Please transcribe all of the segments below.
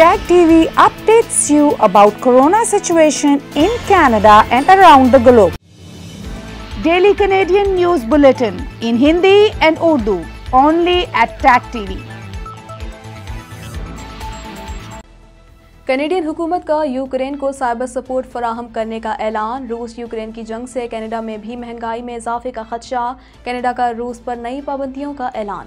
Tag TV updates you about corona situation in Canada and around the globe. Daily Canadian News Bulletin in Hindi and Urdu only at Tag TV. Canadian हुकूमत का Ukraine को cyber support फराहम करने का ऐलान रूस Ukraine की जंग से कनाडा में भी महंगाई में इजाफे का खदशा कनाडा का रूस पर नई पाबंदियों का ऐलान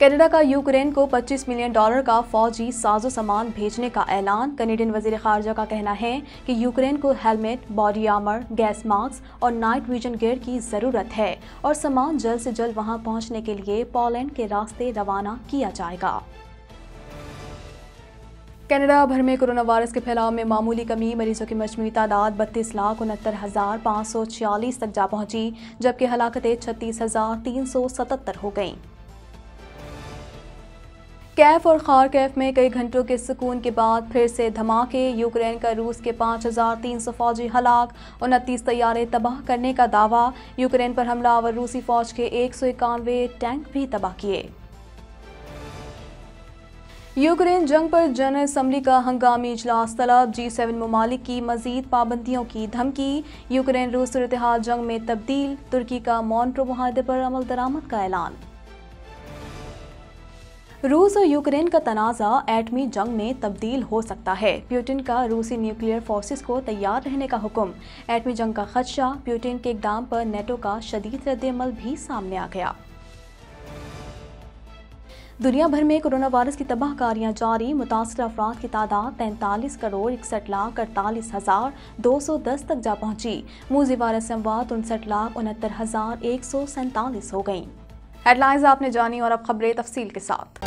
कनाडा का यूक्रेन को 25 मिलियन डॉलर का फौजी साजो सामान भेजने का ऐलान कनेडियन वजीर खारजा का कहना है कि यूक्रेन को helmet body armour gas mask और नाइट विजन गेयर की ज़रूरत है और सामान जल्द से जल्द वहां पहुंचने के लिए पोलैंड के रास्ते रवाना किया जाएगा कनाडा भर में कोरोना वायरस के फैलाव में मामूली कमी मरीजों की मजमू तादाद बत्तीस लाख उनहत्तर हज़ार पाँच सौ छियालीस तक जा पहुंची जबकि हलाकतें छत्तीस हज़ार तीन सौ सतहत्तर हो गईं कैफ और खार कैफ में कई घंटों के सुकून के बाद फिर से धमाके यूक्रेन का रूस के 5,300 फौजी हलाक उनतीस तैयारे तबाह करने का दावा यूक्रेन पर हमला और रूसी फौज के एक टैंक भी तबाह किए यूक्रेन जंग पर जनरल असम्बली का हंगामी इजलास तलब जी सेवन ममालिक की मजीद पाबंदियों की धमकी यूक्रेन रूस सूरत जंग में तब्दील तुर्की का मॉन्ट्रो माहे पर अमल दरामद का ऐलान रूस और यूक्रेन का तनाज़ा एटमी जंग में तब्दील हो सकता है प्यूटिन का रूसी न्यूक्लियर फोर्सेस को तैयार रहने का हुक्म एटमी जंग का खदशा प्यूटिन के इकदाम पर नेटो का शदीद रद्दमल भी सामने आ गया दुनिया भर में कोरोना वायरस की तबाहकारियां जारी मुतासर अफराद की तादाद तैंतालीस करोड़ इकसठ लाख अड़तालीस हज़ार दो सौ दस तक जा पहुंची मूजी वायरस अमवात उनसठ लाख उनहत्तर हज़ार एक सौ सैंतालीस हो गई हेडलाइंस आपने जानी और अब खबरें तफसील के साथ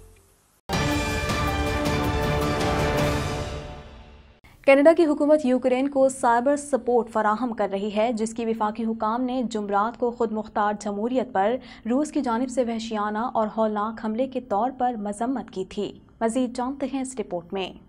कनाडा की हुकूमत यूक्रेन को साइबर सपोर्ट फराहम कर रही है जिसकी विफाकी हुकाम ने जुमरात को खुद मुख्तार जमहूरियत पर रूस की जानब से वहशियाना और हौलनाक हमले के तौर पर मजम्मत की थी मजीद जानते हैं इस रिपोर्ट में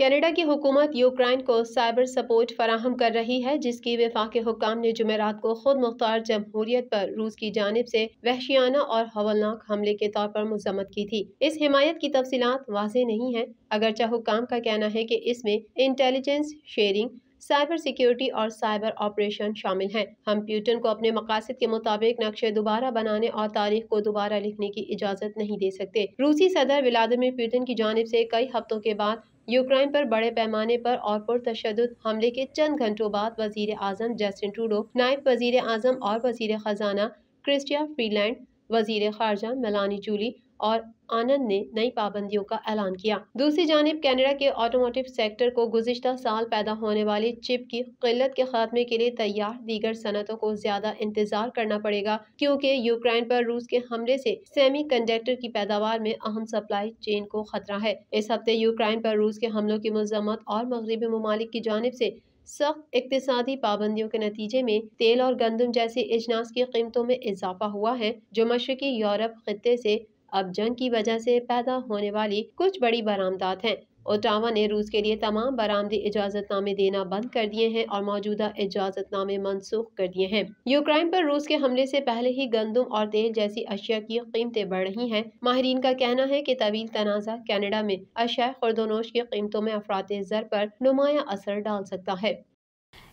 कनाडा की हुकूमत यूक्रेन को साइबर सपोर्ट फराहम कर रही है जिसकी विफाक हुकाम ने जुमेरात को खुद मुख्तार जमहूरियत पर रूस की जानब से वहशियाना और हवलनाक हमले के तौर पर मजम्मत की थी इस हिमायत की तफसीत वाज नहीं है अगरचा हुकाम का कहना है कि इसमें इंटेलिजेंस शेयरिंग साइबर सिक्योरिटी और साइबर ऑपरेशन शामिल हैं हम प्यूटन को अपने मकासद के मुताबिक नक्शे दोबारा बनाने और तारीख को दोबारा लिखने की इजाज़त नहीं दे सकते रूसी सदर व्लादिमिर प्यूटन की जानब से कई हफ्तों के बाद यूक्रेन पर बड़े पैमाने पर और तशद हमले के चंद घंटों बाद वजीर अजम जस्टिन ट्रूडो नायब वजीर अजम और वजीर ख़जाना क्रिस्टिया फ्रीलैंड वजीर खारजा मलानी जूली और आनंद ने नई पाबंदियों का ऐलान किया दूसरी जानब कैनेडा के ऑटोमोटिव सेक्टर को गुजशत साल पैदा होने वाली चिप की किल्लत के खात्मे के लिए तैयार दीगर सनतों को ज्यादा इंतजार करना पड़ेगा क्योंकि यूक्रेन पर रूस के हमले से कंडक्टर की पैदावार में अहम सप्लाई चेन को खतरा है इस हफ्ते यूक्रेन पर रूस के हमलों की मजम्मत और मगरबी ममालिक की जानब से सख्त इकतदी पाबंदियों के नतीजे में तेल और गंदम जैसी अजनास की कीमतों में इजाफा हुआ है जो मशरकी यूरोप खत्े से अब जंग की वजह से पैदा होने वाली कुछ बड़ी बरामदात हैं ओटावा ने रूस के लिए तमाम बरामदी इजाजतनामे देना बंद कर दिए हैं और मौजूदा इजाजतनामे मनसूख कर दिए हैं यूक्रेन पर रूस के हमले से पहले ही गंदम और तेल जैसी अशिया की कीमतें बढ़ रही हैं माहरीन का कहना है कि तवील तनाजा कनाडा में अशिया खुर्दोनोश की कीमतों में अफरात जर पर नुमाया असर डाल सकता है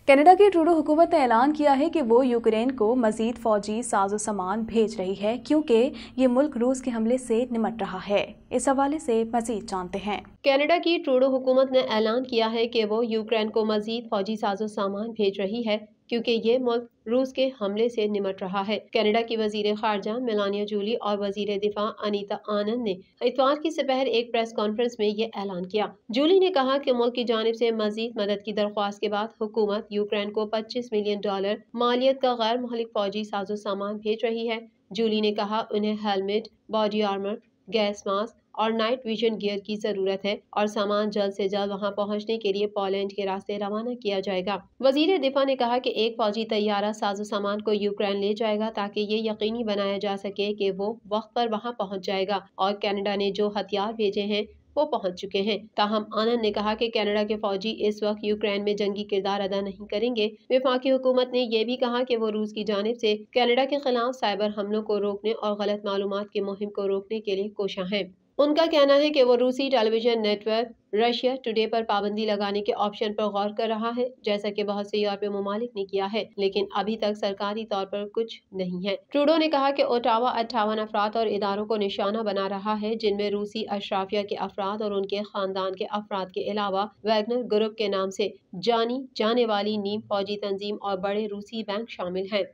कनाडा की ट्रूडो हुकूमत ने ऐलान किया है कि वो यूक्रेन को मजीद फौजी साजो सामान भेज रही है क्योंकि ये मुल्क रूस के हमले से निमट रहा है इस हवाले से मजीद जानते हैं कनाडा की ट्रूडो हुकूमत ने ऐलान किया है कि वो यूक्रेन को मजीद फौजी साजो सामान भेज रही है क्योंकि ये मुल्क रूस के हमले से निमट रहा है कनाडा की वजीर खारजा मेलानिया जूली और वजीर दिफा अनीता आनंद ने इतवार की सपहर एक प्रेस कॉन्फ्रेंस में ये ऐलान किया जूली ने कहा कि मुल्क की जानब से मजीद मदद की दरख्वास्त के बाद हुकूमत यूक्रेन को 25 मिलियन डॉलर मालियत का गैर महलिक फौजी साजो सामान भेज रही है जूली ने कहा उन्हें helmet body armour gas mask और नाइट विजन गियर की जरूरत है और सामान जल्द से जल्द वहां पहुंचने के लिए पोलैंड के रास्ते रवाना किया जाएगा वजीर दिफा ने कहा कि एक फौजी तैयारा साजो सामान को यूक्रेन ले जाएगा ताकि ये यकीनी बनाया जा सके कि वो वक्त पर वहां पहुंच जाएगा और कनाडा ने जो हथियार भेजे हैं वो पहुंच चुके हैं ताहम आनंद ने कहा कि कनाडा के फौजी इस वक्त यूक्रेन में जंगी किरदार अदा नहीं करेंगे विफाकी हुकूमत ने यह भी कहा कि वो रूस की जानब से कनाडा के खिलाफ साइबर हमलों को रोकने और गलत मालूम की मुहिम को रोकने के लिए कोशा है उनका कहना है कि वो रूसी टेलीविजन नेटवर्क रशिया टुडे पर पाबंदी लगाने के ऑप्शन पर गौर कर रहा है जैसा कि बहुत से यूरोपीय ममालिक ने किया है लेकिन अभी तक सरकारी तौर पर कुछ नहीं है ट्रूडो ने कहा कि ओटावा अट्ठावन अफराद और इदारों को निशाना बना रहा है जिनमें रूसी अशराफिया के अफराद और उनके खानदान के अफराद के अलावा वैगनर ग्रुप के नाम से जानी जाने वाली नीम फौजी तंजीम और बड़े रूसी बैंक शामिल हैं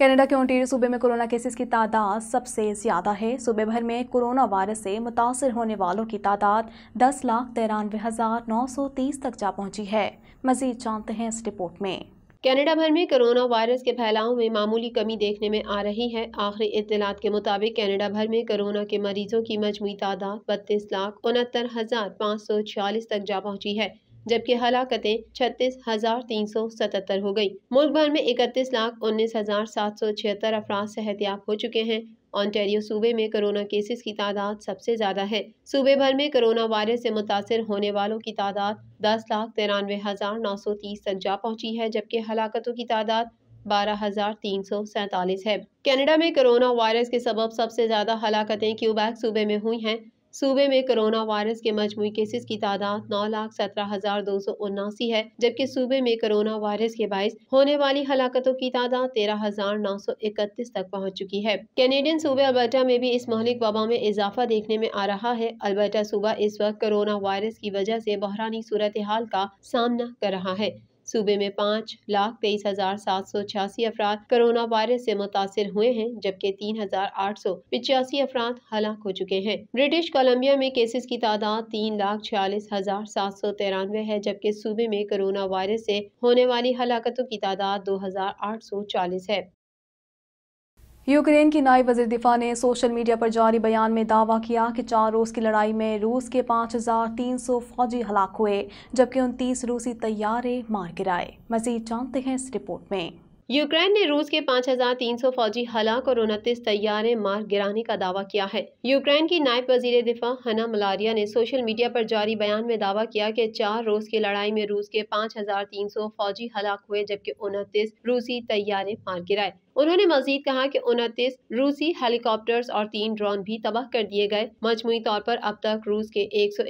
कनाडा के ओंटेरियो सूबे में कोरोना केसेस की तादाद सबसे ज़्यादा है सूबे भर में कोरोना वायरस से मुतासर होने वालों की तादाद दस लाख तिरानवे हज़ार नौ सौ तीस तक जा पहुंची है मजीद जानते हैं इस रिपोर्ट में कनाडा भर में कोरोना वायरस के फैलाव में मामूली कमी देखने में आ रही है आखिरी इतलात के मुताबिक कनाडा भर में कोरोना के मरीजों की मजमू तादाद बत्तीस लाख उनहत्तर हज़ार पाँच सौ छियालीस तक जा पहुंची है जबकि हलाकतें छत्तीस हज़ार तीन सौ सतहत्तर हो गई मुल्क भर में इकतीस लाख उन्नीस हज़ार सात सौ छिहत्तर अफराद सेहतियाब हो चुके हैं ऑन्टेरियो सूबे में कोरोना केसेस की तादाद सबसे ज़्यादा है सूबे भर में कोरोना वायरस से मुतासर होने वालों की तादाद दस लाख तिरानवे हज़ार नौ सौ तीस तक जा पहुंची है जबकि हलाकतों की तादाद बारह हज़ार तीन सौ सैतालीस है कनाडा में कोरोना वायरस के सबब सबसे ज़्यादा हलाकतें क्यूबैक सूबे में हुई हैं सूबे में कोरोना वायरस के मजमू केसेस की तादाद नौ लाख सत्रह हजार दो सौ उन्नासी है जबकि सूबे में कोरोना वायरस के बायस होने वाली हलाकतों की तादाद तेरह हजार नौ सौ इकतीस तक पहुँच चुकी है कैनेडियन सूबे अल्बर्टा में भी इस महलिक वबा में इजाफा देखने में आ रहा है अल्बर्टा सूबा इस वक्त कोरोना वायरस की वजह से बहरानी सूरत हाल का सामना कर रहा है सूबे में पाँच लाख तेईस हज़ार सात सौ छियासी अफराद कोरोना वायरस से मुतासर हुए हैं जबकि तीन हज़ार आठ सौ पिचासी अफराद हलाक हो चुके हैं ब्रिटिश कोलम्बिया में केसेस की तादाद तीन लाख छियालीस हज़ार सात सौ तिरानवे है जबकि सूबे में कोरोना वायरस से होने वाली हलाकतों की तादाद दो हज़ार आठ सौ चालीस है यूक्रेन की नायब वजी दिफा ने सोशल मीडिया पर जारी बयान में दावा किया कि चार रोज़ की लड़ाई में रूस के 5,300 फौजी हलाक हुए जबकि उनतीस रूसी तैयारे मार गिराए मजीद जानते हैं इस रिपोर्ट में यूक्रेन ने रूस के 5,300 फौजी हलाक और उनतीस तैयारे मार गिराने का दावा किया है यूक्रेन की नायब वजीर दिफा हना मलारिया ने सोशल मीडिया पर जारी बयान में दावा किया कि चार रोज की लड़ाई में रूस के 5,300 फौजी हलाक हुए जबकि उनतीस रूसी तैयारे मार गिराए उन्होंने मजीद कहा कि उनतीस रूसी हेलीकॉप्टर्स और तीन ड्रोन भी तबाह कर दिए गए मजमुई तौर पर अब तक रूस के एक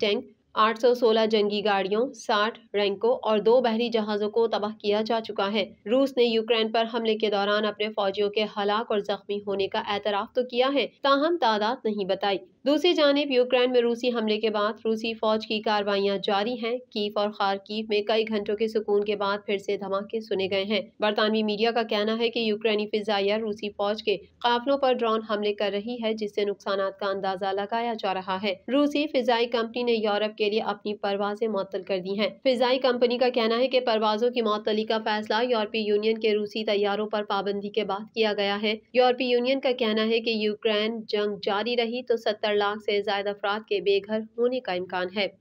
टैंक 816 जंगी गाड़ियों 60 रैंकों और दो बहरी जहाज़ों को तबाह किया जा चुका है रूस ने यूक्रेन पर हमले के दौरान अपने फौजियों के हलाक और जख्मी होने का एतराफ़ तो किया है ताहम तादाद नहीं बताई दूसरी जानब यूक्रेन में रूसी हमले के बाद रूसी फौज की कार्रवाइयां जारी हैं कीफ और खारकीफ में कई घंटों के सुकून के बाद फिर से धमाके सुने गए हैं बरतानवी मीडिया का कहना है कि यूक्रेनी फिजाइया रूसी फौज के काफलों पर ड्रोन हमले कर रही है जिससे नुकसान का अंदाजा लगाया जा रहा है रूसी फिजाई कंपनी ने यूरोप के लिए अपनी परवाजें मअतल कर दी है फिजाई कंपनी का कहना है की परवाजों की मअतली का फैसला यूरोपीय यूनियन के रूसी तैयारों पर पाबंदी के बाद किया गया है यूरोपीय यूनियन का कहना है की यूक्रेन जंग जारी रही तो सत्तर लाख से ज्यादा अफराद के बेघर होने का इम्कान है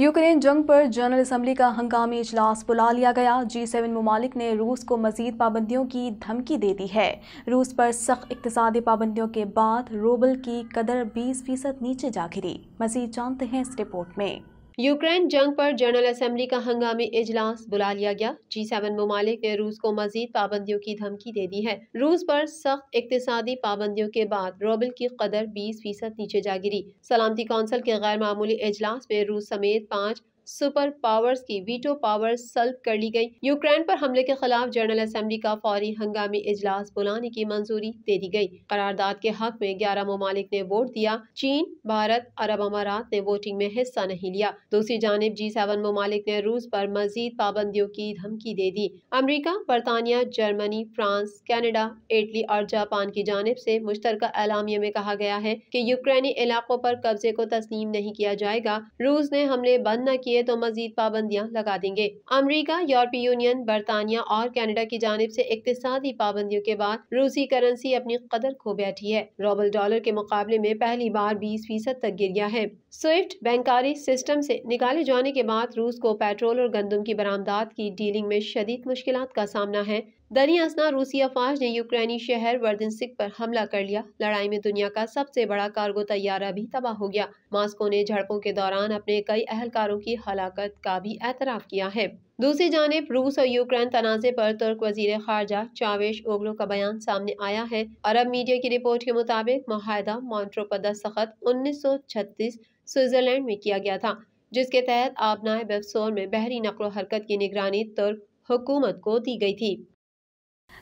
यूक्रेन जंग पर जनरल असम्बली का हंगामी इजलास बुला लिया गया जी सेवन ममालिक ने रूस को मजीद पाबंदियों की धमकी दे दी है रूस पर सख्त इकतदी पाबंदियों के बाद रोबल की कदर 20 फीसद नीचे जा गिरी मजीद जानते हैं इस रिपोर्ट में यूक्रेन जंग पर जनरल असम्बली का हंगामी इजलास बुला लिया गया जी सेवन ममालिक ने रूस को मजीद पाबंदियों की धमकी दे दी है रूस पर सख्त इकतदी पाबंदियों के बाद रोबल की कदर 20 फीसद नीचे जा गिरी सलामती कौंसिल के गैर मामूली इजलास में रूस समेत पाँच सुपर पावर्स की वीटो पावर सल्ब कर ली गई यूक्रेन पर हमले के खिलाफ जनरल असम्बली का फौरी हंगामी इजलास बुलाने की मंजूरी दे दी गई करारदाद के हक में ग्यारह ममालिक ने वोट दिया चीन भारत अरब अमारात ने वोटिंग में हिस्सा नहीं लिया दूसरी जानब जी सेवन ममालिक ने रूस पर मजीद पाबंदियों की धमकी दे दी अमरीका बरतानिया जर्मनी फ्रांस कैनेडा इटली और जापान की जानब ऐसी मुश्तर एलामिया में कहा गया है की यूक्रेनी इलाकों आरोप कब्जे को तस्लीम नहीं किया जाएगा रूस ने हमले बंद न किया किए तो मजीद पाबंदियाँ लगा देंगे अमरीका यूरोपीय यूनियन बरतानिया और कैनेडा की जानब ऐसी इकतदी पाबंदियों के बाद रूसी करेंसी अपनी कदर खो बैठी है रोबल डॉलर के मुकाबले में पहली बार बीस फीसद तक गिर गया है स्विफ्ट बैंकारी सिस्टम से निकाले जाने के बाद रूस को पेट्रोल और गंदम की बरामदात की डीलिंग में शदीद मुश्किल का सामना है दनी असना रूसी अफवाज ने यूक्रेनी शहर वर्दिनसिक पर हमला कर लिया लड़ाई में दुनिया का सबसे बड़ा कार्गो तैयारा भी तबाह हो गया मास्को ने झड़पों के दौरान अपने कई अहलकारों की हलाकत का भी एतराफ़ किया है दूसरी जानब रूस और यूक्रेन तनाज़े पर तुर्क वजीर खारजा चावेश ओगलो का बयान सामने आया है अरब मीडिया की रिपोर्ट के मुताबिक माहिदा मॉन्ट्रो पर दस्तखत उन्नीस सौ छत्तीस स्विट्ज़रलैंड में किया गया था जिसके तहत आबनाए बेबसोर में बहरी नकलो हरकत की निगरानी तुर्क हुकूमत को दी गई थी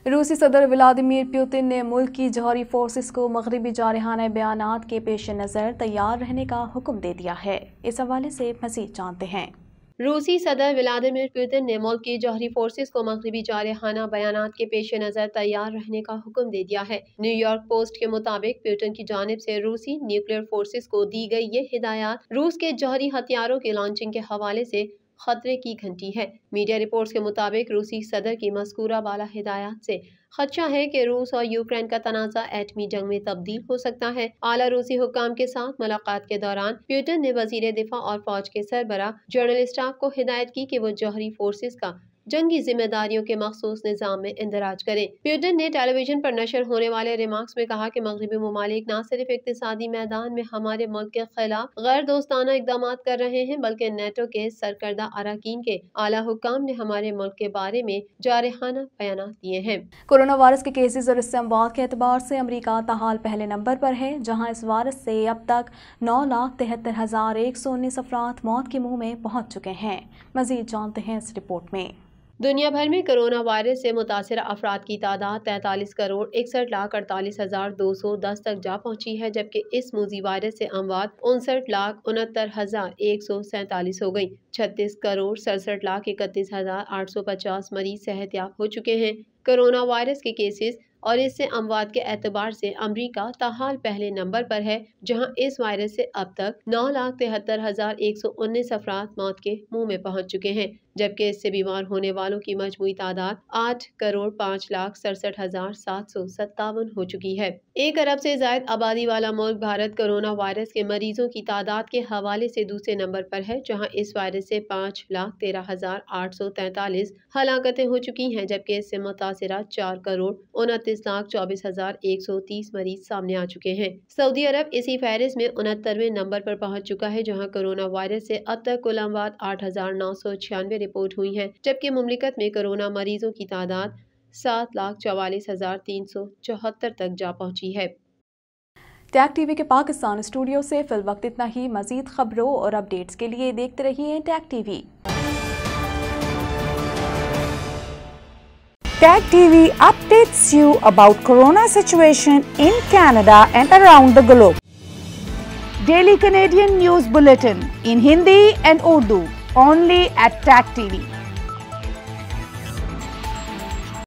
रूसी सदर व्लादिमिर पुतिन ने मुल्क की जौहरी फोर्सेस को मगरबी जारहाना बयान के पेश नज़र तैयार रहने का हुक्म दे दिया है इस हवाले से मजीद जानते हैं रूसी सदर व्लादिमिर पुतिन ने मुल्क की जौहरी फोर्सेस को मगरबी जारहाना बयान के पेश नज़र तैयार रहने का हुक्म दे दिया है न्यूयॉर्क पोस्ट के मुताबिक प्यूटन की जानब से रूसी न्यूक्लियर फोर्सेस को दी गई ये हिदायत रूस के जौहरी हथियारों की लॉन्चिंग के हवाले से खतरे की घंटी है मीडिया रिपोर्ट्स के मुताबिक रूसी सदर की मस्कूरा वाला हिदायत से खदशा है कि रूस और यूक्रेन का तनाजा एटमी जंग में तब्दील हो सकता है आला रूसी हुकाम के साथ मुलाकात के दौरान प्यूटन ने वजीर दिफा और फौज के सरबरा जनरल स्टाफ को हिदायत की कि वो जौहरी फोर्सेज का जंगी जिम्मेदारियों के मखसूस निज़ाम में इंदराज करें ब्यूटन ने टेलीविजन पर नशर होने वाले रिमार्क्स में कहा की मगरबी ममालिक न सिर्फ इकतदी मैदान में हमारे मुल्क के खिलाफ गैर दोस्ताना इकदाम कर रहे हैं बल्कि नेटो के सरकर्दा अरकान के आला हुकाम ने हमारे मुल्क के बारे में जारहाना बयान दिए हैं कोरोना वायरस के केसेज और इससे अमवात के अतबार से अमरीका तहाल पहले नंबर पर है जहाँ इस वायरस से अब तक नौ लाख तिहत्तर हजार एक सौ उन्नीस अफराद मौत के मुँह में पहुँच चुके हैं मजीद जानते हैं इस रिपोर्ट में दुनिया भर में कोरोना वायरस से मुतासर अफराद की तादाद तैंतालीस करोड़ इकसठ लाख अड़तालीस हज़ार दो सौ दस तक जा पहुंची है जबकि इस मूजी वायरस से अमवात उनसठ लाख उनहत्तर हज़ार एक सौ सैंतालीस हो गई छत्तीस करोड़ सड़सठ लाख इकतीस हज़ार आठ सौ पचास मरीज सेहत याब हो चुके हैं कोरोना वायरस के केसेस और इससे अमवात के एतबार से अमरीका तहाल पहले नंबर पर है जहां इस वायरस से अब तक नौ लाख तिहत्तर हज़ार एक सौ उन्नीस अफराद मौत के मुंह में पहुंच चुके हैं जबकि इससे बीमार होने वालों की मजमू तादाद आठ करोड़ पाँच लाख सड़सठ हजार सात सौ सत्तावन हो चुकी है एक अरब से जायद आबादी वाला मुल्क भारत कोरोना वायरस के मरीजों की तादाद के हवाले से दूसरे नंबर पर है जहां इस वायरस से पाँच लाख तेरह हजार आठ सौ तैतालीस हलाकतें हो चुकी हैं जबकि इससे मुतासर चार करोड़ उनतीस लाख चौबीस हजार एक सौ तीस मरीज सामने आ चुके हैं सऊदी अरब इसी फहरिस्त में उनहत्तरवें नंबर पर पहुंच चुका है जहां कोरोना वायरस से अब तक कुल आठ हजार नौ सौ छियानवे रिपोर्ट हुई हैं जबकि ममलिकत में कोरोना मरीजों की तादाद सात लाख चवालीस हज़ार तीन सौ चौहत्तर तक जा पहुंची है टैग टीवी के पाकिस्तान स्टूडियो से फिल वक्त इतना ही मजीद खबरों और अपडेट्स के लिए देखते रहिए Tag TV Tag TV updates you about corona situation in Canada and around the globe. Daily Canadian News Bulletin in Hindi and Urdu only at TAC TV.